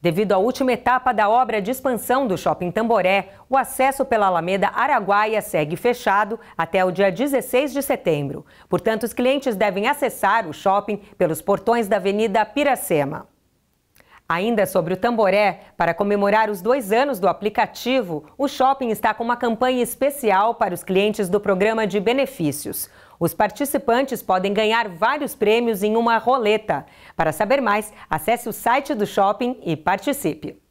Devido à última etapa da obra de expansão do Shopping Tamboré, o acesso pela Alameda Araguaia segue fechado até o dia 16 de setembro. Portanto, os clientes devem acessar o shopping pelos portões da Avenida Piracema. Ainda sobre o Tamboré, para comemorar os dois anos do aplicativo, o shopping está com uma campanha especial para os clientes do programa de benefícios. Os participantes podem ganhar vários prêmios em uma roleta. Para saber mais, acesse o site do shopping e participe.